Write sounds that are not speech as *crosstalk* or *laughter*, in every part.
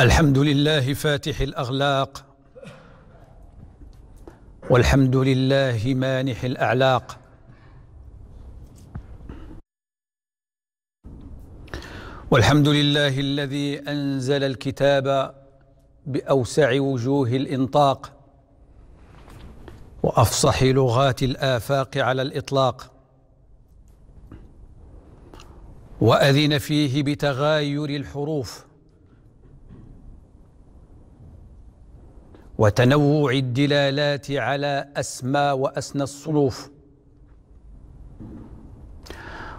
الحمد لله فاتح الأغلاق والحمد لله مانح الأعلاق والحمد لله الذي أنزل الكتاب بأوسع وجوه الإنطاق وأفصح لغات الآفاق على الإطلاق وأذن فيه بتغاير الحروف وتنوع الدلالات على أسمى وأسنى الصنوف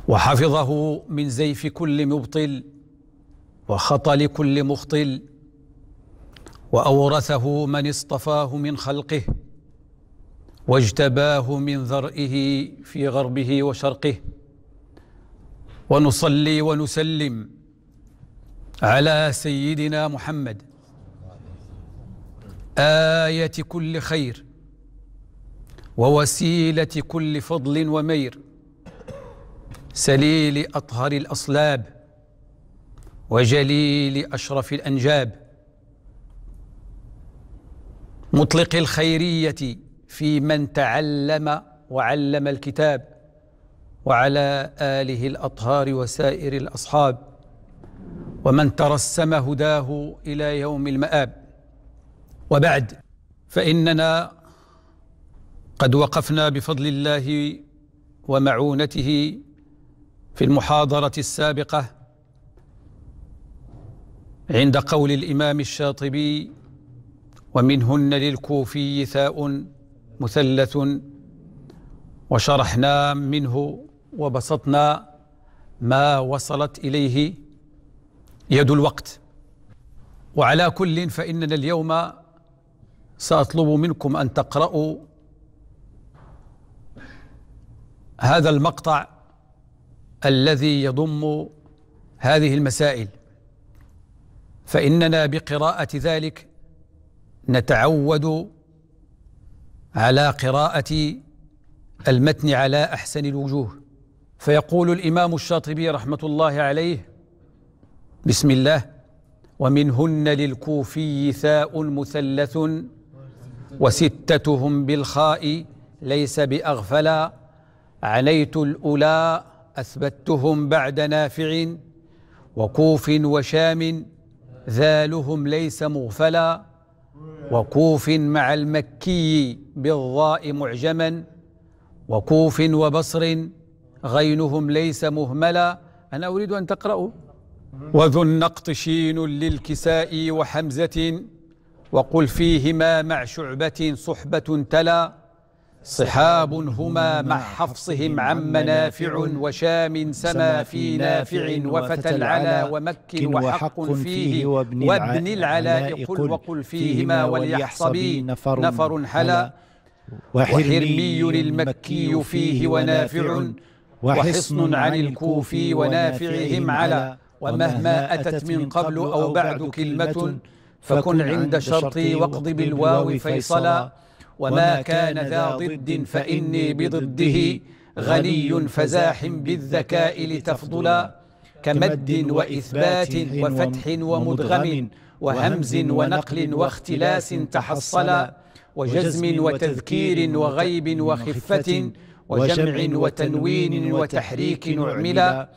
وحفظه من زيف كل مبطل وخطل كل مخطل وأورثه من اصطفاه من خلقه واجتباه من ذرئه في غربه وشرقه ونصلي ونسلم على سيدنا محمد آية كل خير ووسيلة كل فضل ومير سليل أطهر الأصلاب وجليل أشرف الأنجاب مطلق الخيرية في من تعلم وعلم الكتاب وعلى آله الأطهار وسائر الأصحاب ومن ترسم هداه إلى يوم المآب وبعد فإننا قد وقفنا بفضل الله ومعونته في المحاضرة السابقة عند قول الإمام الشاطبي ومنهن للكوفي ثاء مثلث وشرحنا منه وبسطنا ما وصلت إليه يد الوقت وعلى كل فإننا اليوم سأطلب منكم أن تقرأوا هذا المقطع الذي يضم هذه المسائل فإننا بقراءة ذلك نتعود على قراءة المتن على أحسن الوجوه فيقول الإمام الشاطبي رحمة الله عليه بسم الله ومنهن للكوفي ثاء مثلث وستتهم بالخاء ليس بأغفلا عليت الأولى أثبتهم بعد نافع وكوف وشام ذالهم ليس مغفلا وكوف مع المكي بالضاء معجما وكوف وبصر غينهم ليس مهملا أنا أريد أن تقرأوا وذو النقط شين للكساء وحمزة وقل فيهما مع شعبة صحبة تلا صحاب هما مع حفصهم عن منافع وشام سما في نافع وفتى العلا ومك وحق فيه وابن العلاء قل وقل فيهما وليحصبي نفر حلا وحرمي المكي فيه ونافع وحصن عن الكوفي ونافعهم على ومهما أتت من قبل أو بعد كلمة فكن عند شرطي واقض بالواو فيصلا وما كان ذا ضد فإني بضده غني فزاح بالذكاء لتفضلا كمد وإثبات وفتح ومدغم وهمز ونقل واختلاس تحصلا وجزم وتذكير وغيب وخفة وجمع وتنوين وتحريك عملا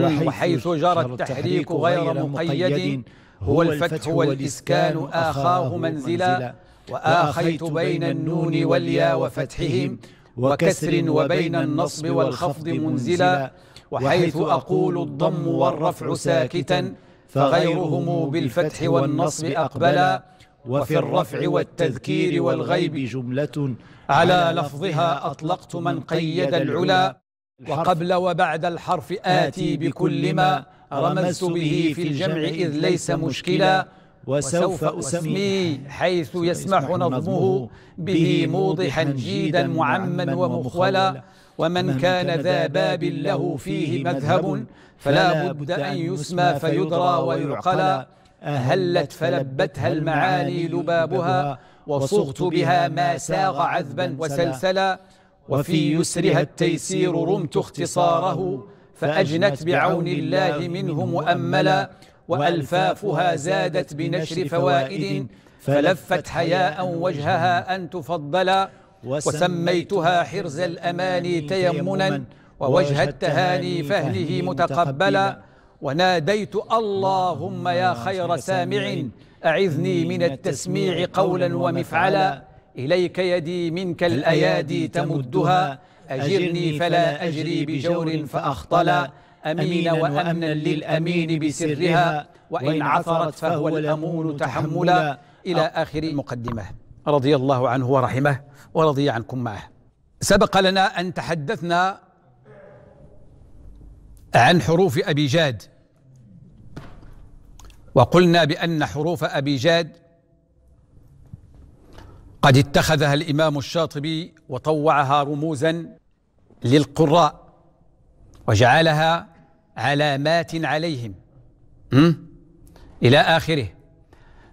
وحيث جرى التحريك غير مقيد هو الفتح والإسكان آخاه منزلا وآخيت بين النون واليا وفتحهم وكسر وبين النصب والخفض منزلا وحيث أقول الضم والرفع ساكتا فغيرهم بالفتح والنصب أقبلا وفي الرفع والتذكير والغيب جملة على لفظها أطلقت من قيد العلا وقبل وبعد الحرف آتي بكل ما رمزت به في الجمع إذ ليس مشكلا وسوف أسمي حيث يسمح نظمه به موضحا جيدا معما ومخولا ومن كان ذا باب له فيه مذهب فلا بد أن يسمى فيدرى ويعقلا أهلت فلبتها المعاني لبابها وصغت بها ما ساغ عذبا وسلسلا وفي يسرها التيسير رمت اختصاره فأجنت بعون الله منه مؤملا وألفافها زادت بنشر فوائد فلفت حياء وجهها أن تفضلا وسميتها حرز الأماني تيمنا ووجه التهاني فهله متقبلا وناديت اللهم يا خير سامع أعذني من التسميع قولا ومفعلا إليك يدي منك الأيادي تمدها أجرني فلا أجري بجور فأخطلا أمينا وأمنا للأمين بسرها وإن عثرت فهو الأمون تحملا إلى أه. آخر المقدمة رضي الله عنه ورحمه ورضي عنكم معه سبق لنا أن تحدثنا عن حروف أبي جاد وقلنا بأن حروف أبي جاد قد اتخذها الإمام الشاطبي وطوعها رموزا للقراء وجعلها علامات عليهم م? إلى آخره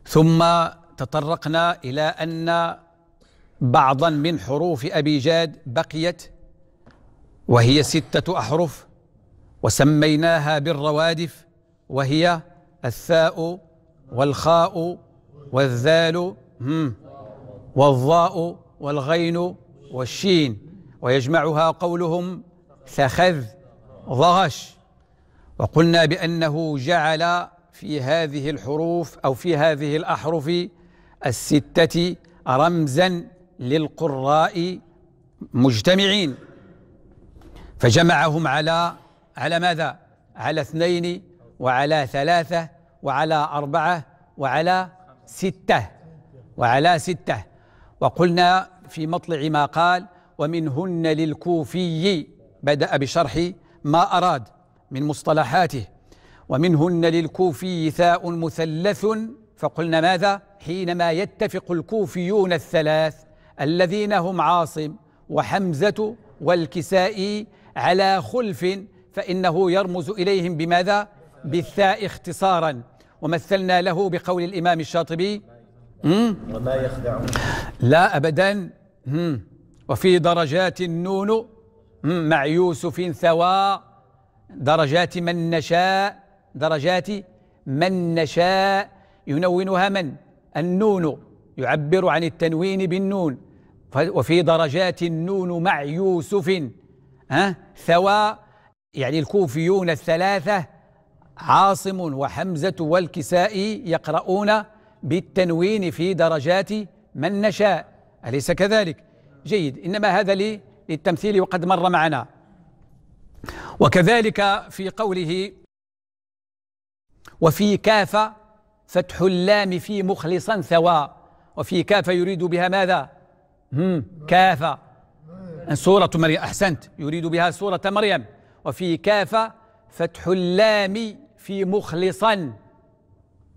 ثم تطرقنا إلى أن بعضا من حروف أبي جاد بقيت وهي ستة أحرف وسميناها بالروادف وهي الثاء والخاء والذال والظاء والغين والشين ويجمعها قولهم ثخذ ضغش وقلنا بأنه جعل في هذه الحروف أو في هذه الأحرف الستة رمزا للقراء مجتمعين فجمعهم على على ماذا؟ على اثنين وعلى ثلاثة وعلى أربعة وعلى ستة وعلى ستة وقلنا في مطلع ما قال ومنهن للكوفي بدأ بشرح ما أراد من مصطلحاته ومنهن للكوفي ثاء مثلث فقلنا ماذا حينما يتفق الكوفيون الثلاث الذين هم عاصم وحمزة والكسائي على خلف فإنه يرمز إليهم بماذا بالثاء اختصارا ومثلنا له بقول الإمام الشاطبي وما يخدعون لا أبدا وفي درجات النون مع يوسف ثوى درجات من نشاء درجات من نشاء ينونها من النون يعبر عن التنوين بالنون وفي درجات النون مع يوسف ها ثوى يعني الكوفيون الثلاثة عاصم وحمزة والكسائي يقرؤون بالتنوين في درجات من نشاء أليس كذلك جيد إنما هذا للتمثيل وقد مر معنا وكذلك في قوله وفي كاف فتح اللام في مخلصا ثوى وفي كاف يريد بها ماذا هم كاف سورة مريم أحسنت يريد بها سورة مريم وفي كاف فتح اللام في مخلصا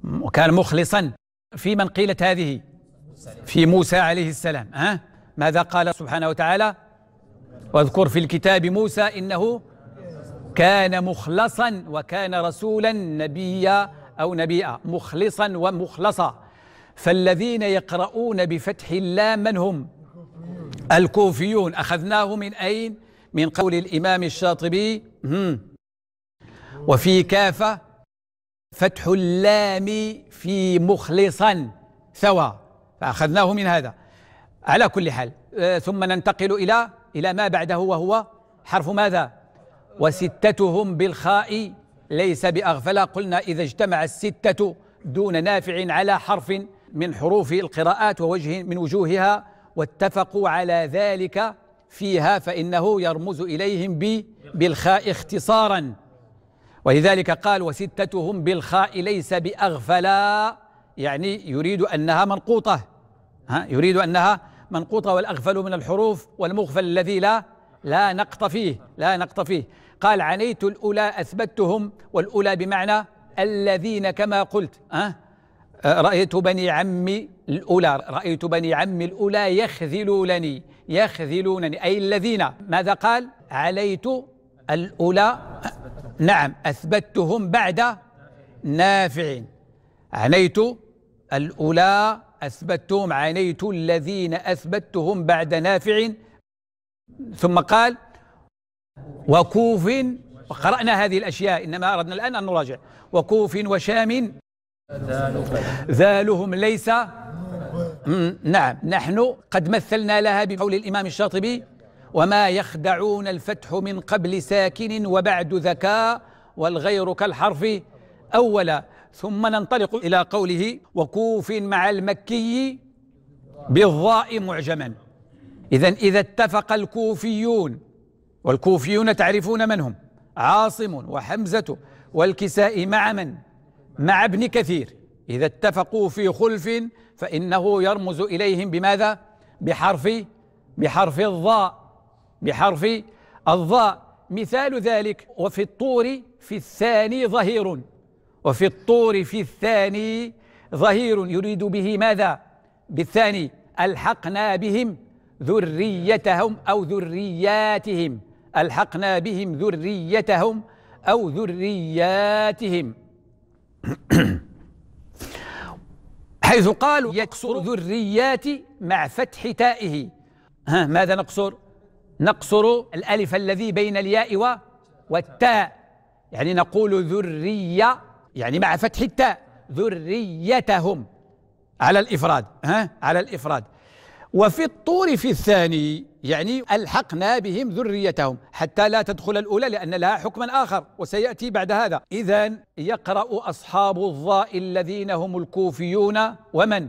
وكان مخلصا في من قيلت هذه في موسى عليه السلام ها ماذا قال سبحانه وتعالى واذكر في الكتاب موسى إنه كان مخلصا وكان رسولا نبيا أو نبيا مخلصا ومخلصا فالذين يقرؤون بفتح اللام من هم الكوفيون أخذناه من أين من قول الإمام الشاطبي وفي كافة فتح اللام في مخلصا ثوى فأخذناه من هذا على كل حال آه، ثم ننتقل إلى إلى ما بعده وهو حرف ماذا وستتهم بالخاء ليس بأغفل قلنا إذا اجتمع الستة دون نافع على حرف من حروف القراءات ووجه من وجوهها واتفقوا على ذلك فيها فإنه يرمز إليهم بالخاء اختصارا ولذلك قال وستتهم بالخاء ليس بأغفلا يعني يريد أنها منقوطة ها يريد أنها منقوطة والأغفل من الحروف والمغفل الذي لا لا نقط فيه لا نقط فيه قال عنيت الأولى أثبتهم والأولى بمعنى الذين كما قلت أه؟ رأيت بني عمي الأولى رأيت بني عمي الأولى يخذلونني يخذلونني أي الذين ماذا قال عليت الأولى نعم أثبتهم بعد نافعين عنيت الأولى أثبتتهم عانيت الذين أثبتهم بعد نافع ثم قال وكوف قرأنا هذه الأشياء إنما أردنا الآن أن نراجع وكوف وشام ذالهم ليس نعم نحن قد مثلنا لها بقول الإمام الشاطبي وما يخدعون الفتح من قبل ساكن وبعد ذكاء والغير كالحرف أولا ثم ننطلق إلى قوله وكوف مع المكي بالضاء معجما إذا إذا اتفق الكوفيون والكوفيون تعرفون من هم عاصم وحمزة والكساء مع من مع ابن كثير إذا اتفقوا في خلف فإنه يرمز إليهم بماذا بحرف بحرف الضاء بحرف الضاء مثال ذلك وفي الطور في الثاني ظهير وفي الطور في الثاني ظهير يريد به ماذا بالثاني ألحقنا بهم ذريتهم أو ذرياتهم ألحقنا بهم ذريتهم أو ذرياتهم *clears throat* حيث قالوا يقصر ذريات مع فتح تائه ها ماذا نقصر نقصر الألف الذي بين الياء والتاء يعني نقول ذرية يعني مع فتح التاء ذريتهم على الإفراد ها على الإفراد وفي الطور في الثاني يعني ألحقنا بهم ذريتهم حتى لا تدخل الأولى لأن لها حكما آخر وسيأتي بعد هذا إذا يقرأ أصحاب الظاء الذين هم الكوفيون ومن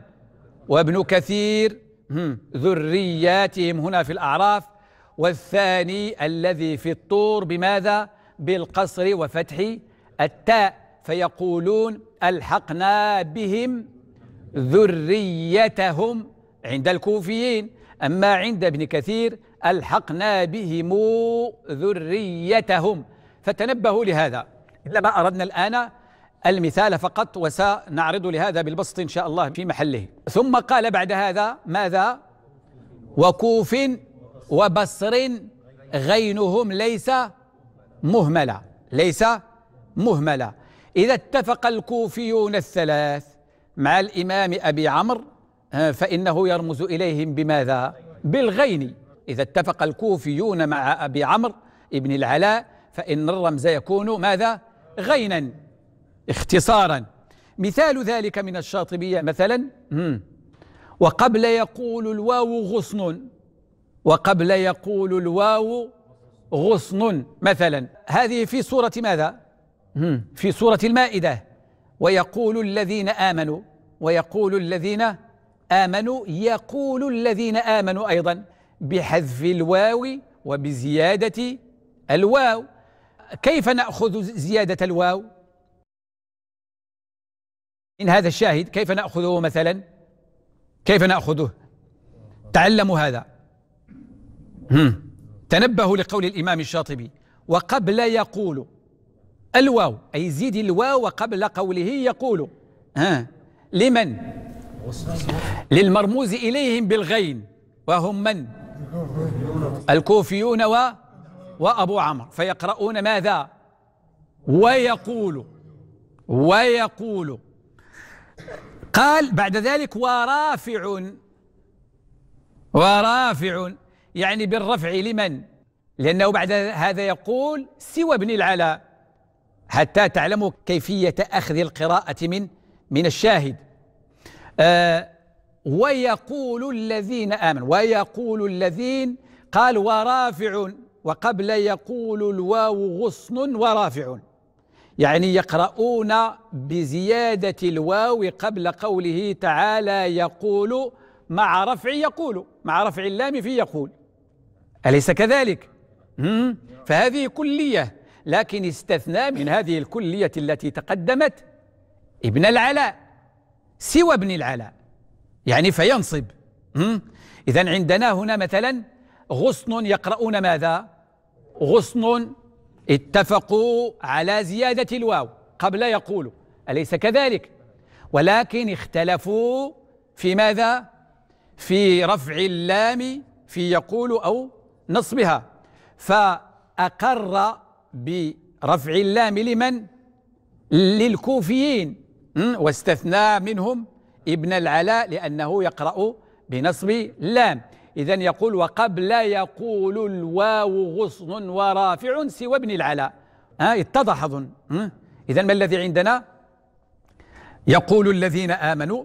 وابن كثير ذرياتهم هنا في الأعراف والثاني الذي في الطور بماذا بالقصر وفتح التاء فيقولون ألحقنا بهم ذريتهم عند الكوفيين أما عند ابن كثير ألحقنا بهم ذريتهم فتنبهوا لهذا إنما أردنا الآن المثال فقط وسنعرض لهذا بالبسط إن شاء الله في محله ثم قال بعد هذا ماذا وكوف وبصر غينهم ليس مهملة ليس مهملة إذا اتفق الكوفيون الثلاث مع الإمام أبي عمرو آه، فإنه يرمز إليهم بماذا؟ بالغين إذا اتفق الكوفيون مع أبي عمرو ابن العلاء فإن الرمز يكون ماذا؟ غينا اختصارا مثال ذلك من الشاطبية مثلا وقبل يقول الواو غصن وقبل يقول الواو غصن مثلا هذه في صورة ماذا؟ في سورة المائدة ويقول الذين آمنوا ويقول الذين آمنوا يقول الذين آمنوا أيضا بحذف الواو وبزيادة الواو كيف نأخذ زيادة الواو من هذا الشاهد كيف نأخذه مثلا كيف نأخذه تعلموا هذا تنبهوا لقول الإمام الشاطبي وقبل يقول الواو أي زيد الواو قبل قوله يقول ها لمن للمرموز إليهم بالغين وهم من الكوفيون و وأبو عمرو فيقرؤون ماذا ويقول ويقول قال بعد ذلك ورافع ورافع يعني بالرفع لمن لأنه بعد هذا يقول سوى ابن العلاء حتى تعلموا كيفية أخذ القراءة من من الشاهد آه ويقول الذين آمنوا ويقول الذين قال ورافع وقبل يقول الواو غصن ورافع يعني يقرؤون بزيادة الواو قبل قوله تعالى يقول مع رفع يقول مع رفع اللام في يقول أليس كذلك؟ فهذه كلية لكن استثنى من هذه الكلية التي تقدمت ابن العلاء سوى ابن العلاء يعني فينصب إذا عندنا هنا مثلا غصن يقرؤون ماذا غصن اتفقوا على زيادة الواو قبل يقولوا أليس كذلك ولكن اختلفوا في ماذا في رفع اللام في يقول أو نصبها فأقر برفع اللام لمن للكوفيين واستثنى منهم ابن العلاء لأنه يقرأ بنصب اللام إذا يقول وقبل يقول الواو غصن ورافع سوى ابن العلاء ها اتضح أظن إذا ما الذي عندنا يقول الذين آمنوا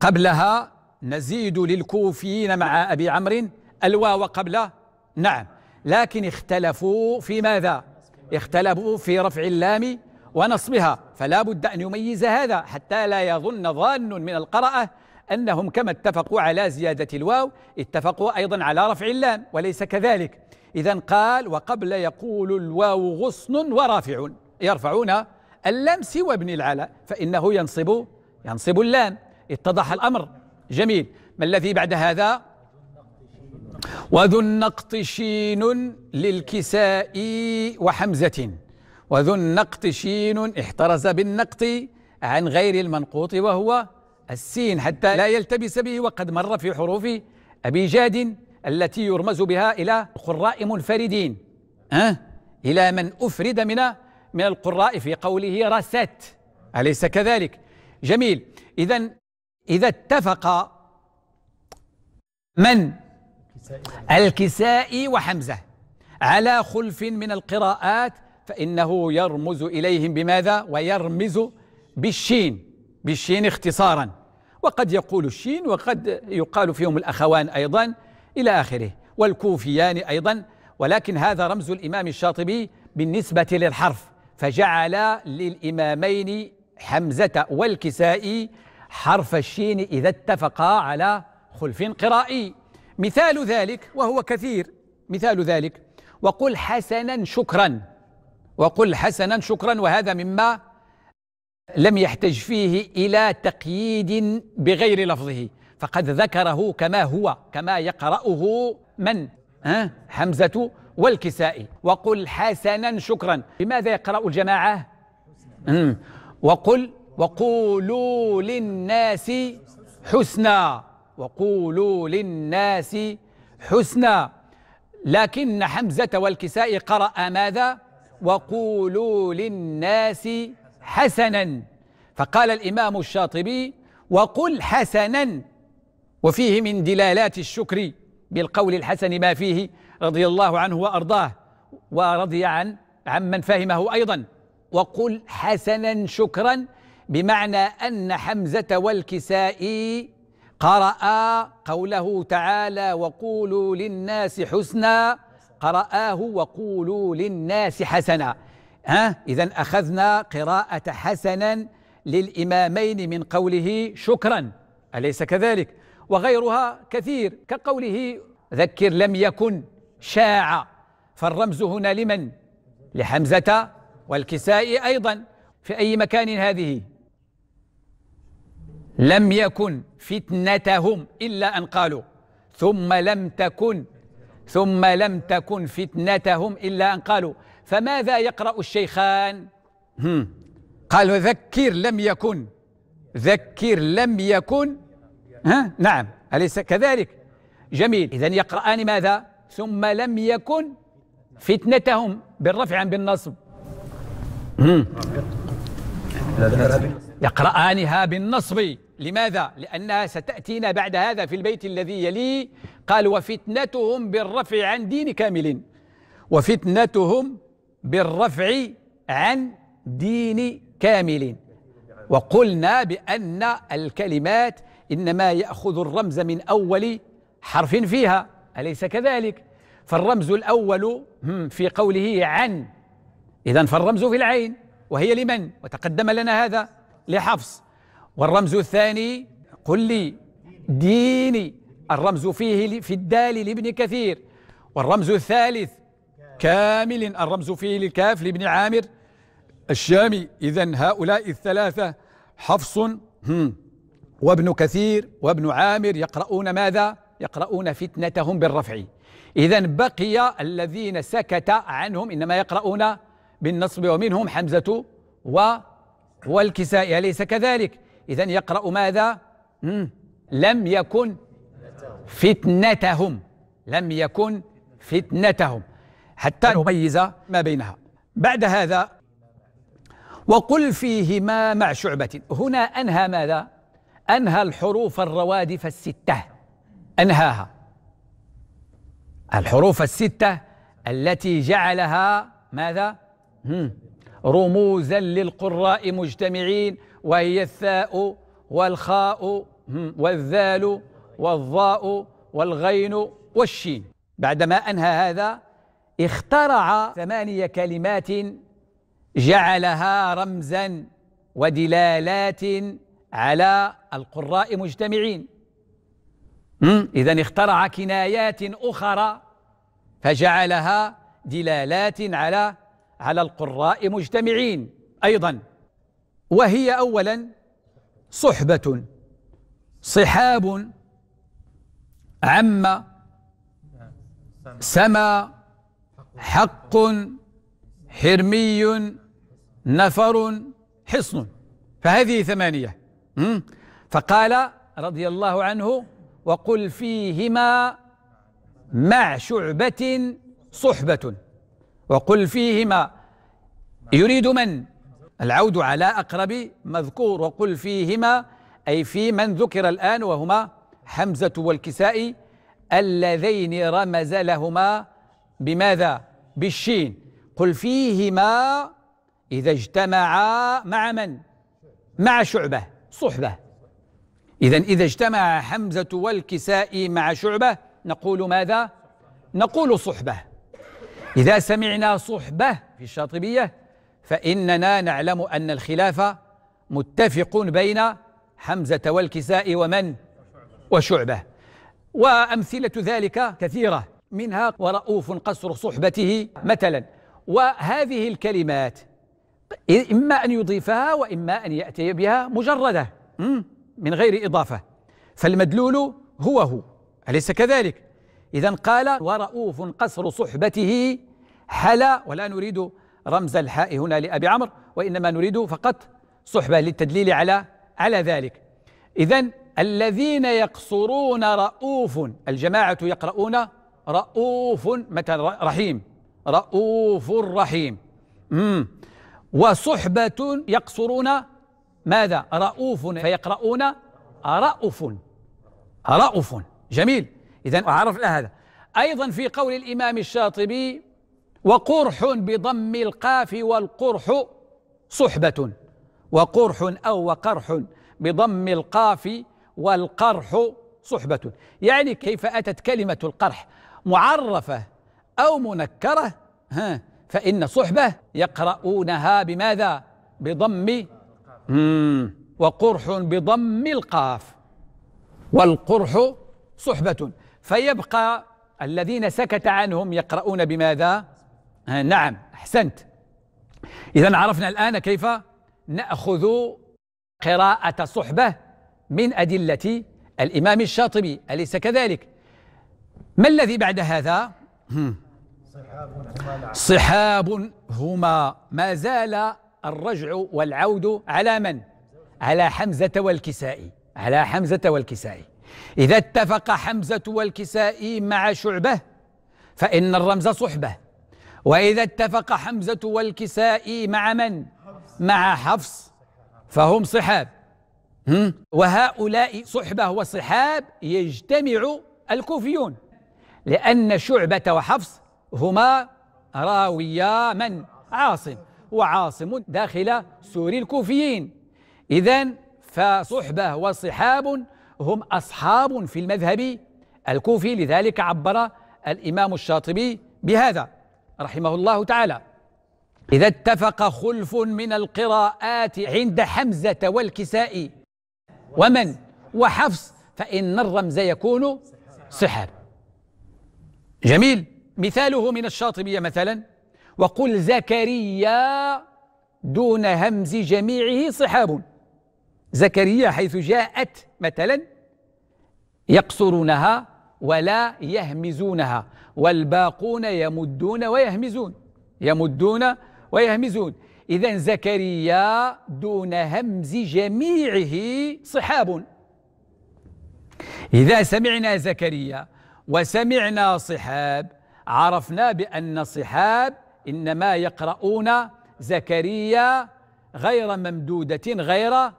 قبلها نزيد للكوفيين مع أبي عمرو الواو قبل نعم لكن اختلفوا في ماذا اختلفوا في رفع اللام ونصبها فلا بد أن يميز هذا حتى لا يظن ظان من القراءة أنهم كما اتفقوا على زيادة الواو اتفقوا أيضا على رفع اللام وليس كذلك إذا قال وقبل يقول الواو غصن ورافع يرفعون اللام سوى ابن العلاء فإنه ينصب ينصب اللام اتضح الأمر جميل ما الذي بعد هذا وذو النقط شين للكساء وحمزة وذو النقط شين احترز بالنقط عن غير المنقوط وهو السين حتى لا يلتبس به وقد مر في حروف أبي جاد التي يرمز بها إلى قراء منفردين أه؟ إلى من أفرد من من القراء في قوله رست أليس كذلك؟ جميل إذا إذا اتفق من الكسائي وحمزة على خلف من القراءات فإنه يرمز إليهم بماذا ويرمز بالشين بالشين اختصارا وقد يقول الشين وقد يقال فيهم الأخوان أيضا إلى آخره والكوفيان أيضا ولكن هذا رمز الإمام الشاطبي بالنسبة للحرف فجعل للإمامين حمزة والكسائي حرف الشين إذا اتفقا على خلف قرائي مثال ذلك وهو كثير مثال ذلك وقل حسنا شكرا وقل حسنا شكرا وهذا مما لم يحتج فيه الى تقييد بغير لفظه فقد ذكره كما هو كما يقراه من ها حمزه والكسائي وقل حسنا شكرا بماذا يقرا الجماعه وقل وقولوا للناس حسنا وقولوا للناس حسنا لكن حمزة والكساء قرأ ماذا وقولوا للناس حسنا فقال الإمام الشاطبي وقل حسنا وفيه من دلالات الشكر بالقول الحسن ما فيه رضي الله عنه وأرضاه ورضي عن عمن فهمه أيضا وقل حسنا شكرا بمعنى أن حمزة والكسائي قرأ قوله تعالى وقولوا للناس حسنا قرآه وقولوا للناس حسنا ها إذا أخذنا قراءة حسنا للإمامين من قوله شكرا أليس كذلك وغيرها كثير كقوله ذكر لم يكن شاع فالرمز هنا لمن لحمزة والكسائي أيضا في أي مكان هذه لم يكن فتنتهم إلا أن قالوا ثم لم تكن ثم لم تكن فتنتهم إلا أن قالوا فماذا يقرأ الشيخان قالوا ذكر لم يكن ذكر لم يكن ها نعم أليس كذلك جميل إذا يقرأان ماذا ثم لم يكن فتنتهم بالرفع عن بالنصب هم. يقرأانها بالنصب لماذا؟ لأنها ستأتينا بعد هذا في البيت الذي يليه قال وفتنتهم بالرفع عن دين كامل وفتنتهم بالرفع عن دين كامل وقلنا بأن الكلمات إنما يأخذ الرمز من أول حرف فيها أليس كذلك؟ فالرمز الأول في قوله عن إذا فالرمز في العين وهي لمن؟ وتقدم لنا هذا لحفص والرمز الثاني قل لي ديني الرمز فيه في الدال لابن كثير والرمز الثالث كامل الرمز فيه للكاف لابن عامر الشامي إذا هؤلاء الثلاثة حفص وابن كثير وابن عامر يقرؤون ماذا؟ يقرؤون فتنتهم بالرفع إذا بقي الذين سكت عنهم إنما يقرؤون بالنصب ومنهم حمزة و والكسائي أليس كذلك؟ إذا يقرأ ماذا؟ لم يكن فتنتهم لم يكن فتنتهم حتى نميز ما بينها بعد هذا وقل فيهما مع شعبة هنا أنهى ماذا؟ أنهى الحروف الروادف الستة أنهاها الحروف الستة التي جعلها ماذا؟ رموزا للقراء مجتمعين وهي الثاء والخاء والذال والظاء والغين والشين بعدما أنهى هذا اخترع ثمانية كلمات جعلها رمزا ودلالات على القراء مجتمعين إذا اخترع كنايات أخرى فجعلها دلالات على على القراء مجتمعين ايضا وهي اولا صحبه صحاب عم سما حق حرمي نفر حصن فهذه ثمانيه فقال رضي الله عنه وقل فيهما مع شعبه صحبه وقل فيهما يريد من العود على أقرب مذكور وقل فيهما أي في من ذكر الآن وهما حمزة والكسائي اللذين رمز لهما بماذا بالشين قل فيهما إذا اجتمعا مع من مع شعبة صحبة إذا إذا اجتمع حمزة والكسائي مع شعبة نقول ماذا نقول صحبة إذا سمعنا صحبة في الشاطبية فإننا نعلم أن الخلاف متفق بين حمزة والكساء ومن وشعبة وأمثلة ذلك كثيرة منها ورؤوف قصر صحبته مثلا وهذه الكلمات إما أن يضيفها وإما أن يأتي بها مجردة من غير إضافة فالمدلول هو هو أليس كذلك؟ إذا قال ورؤوف قصر صحبته حلا ولا نريد رمز الحاء هنا لأبي عمرو وإنما نريد فقط صحبة للتدليل على على ذلك إذا الذين يقصرون رؤوف الجماعة يقرؤون رؤوف متى رحيم رؤوف رحيم مم. وصحبة يقصرون ماذا رؤوف فيقرؤون رؤوف رؤوف جميل إذا أعرف هذا أيضا في قول الإمام الشاطبي وقرح بضم القاف والقرح صحبة وقرح أو وقرح بضم القاف والقرح صحبة يعني كيف أتت كلمة القرح معرفة أو منكرة ها فإن صحبة يقرؤونها بماذا بضم وقرح بضم القاف والقرح صحبة فيبقى الذين سكت عنهم يقرؤون بماذا نعم أحسنت إذا عرفنا الآن كيف نأخذ قراءة صحبة من أدلة الإمام الشاطبي أليس كذلك؟ ما الذي بعد هذا؟ صحاب هما ما زال الرجع والعود على من؟ على حمزة والكسائي على حمزة والكسائي إذا اتفق حمزة والكسائي مع شعبة فإن الرمز صحبة وإذا اتفق حمزة والكسائي مع من؟ مع حفص فهم صحاب وهؤلاء صحبة وصحاب يجتمع الكوفيون لأن شعبة وحفص هما راويا من؟ عاصم وعاصم داخل سور الكوفيين إذا فصحبة وصحاب هم أصحاب في المذهب الكوفي لذلك عبر الإمام الشاطبي بهذا رحمه الله تعالى إذا اتفق خلف من القراءات عند حمزة والكسائي ومن وحفص فإن الرمز يكون سحر جميل مثاله من الشاطبية مثلا وقل زكريا دون همز جميعه صحاب زكريا حيث جاءت مثلا يقصرونها ولا يهمزونها والباقون يمدون ويهمزون يمدون ويهمزون إذا زكريا دون همز جميعه صحاب إذا سمعنا زكريا وسمعنا صحاب عرفنا بأن صحاب إنما يقرؤون زكريا غير ممدودة غير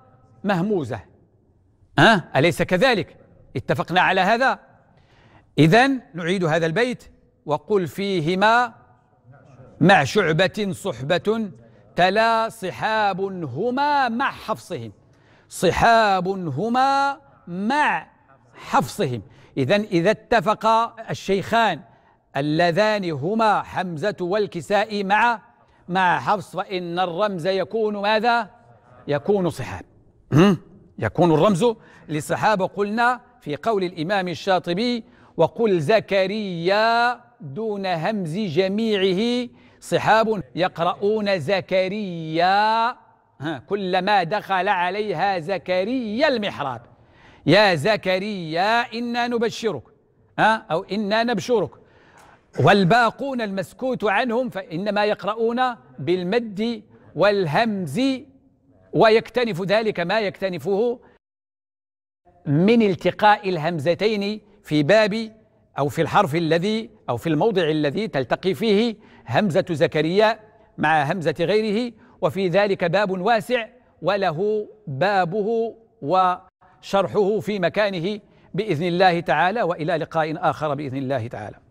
مهموزة أه؟ أليس كذلك؟ اتفقنا على هذا؟ إذا نعيد هذا البيت وقل فيهما مع شعبة صحبة تلا صحاب هما مع حفصهم صحاب هما مع حفصهم إذا إذا اتفق الشيخان اللذان هما حمزة والكسائي مع مع حفص فإن الرمز يكون ماذا؟ يكون صحاب *clears throat* يكون الرمز لصحاب قلنا في قول الإمام الشاطبي وقل زكريا دون همز جميعه صحاب يقرؤون زكريا كلما دخل عليها زكريا المحراب يا زكريا إنا نبشرك أو إنا نبشرك والباقون المسكوت عنهم فإنما يقرؤون بالمد والهمز ويكتنف ذلك ما يكتنفه من التقاء الهمزتين في باب أو في الحرف الذي أو في الموضع الذي تلتقي فيه همزة زكريا مع همزة غيره وفي ذلك باب واسع وله بابه وشرحه في مكانه بإذن الله تعالى وإلى لقاء آخر بإذن الله تعالى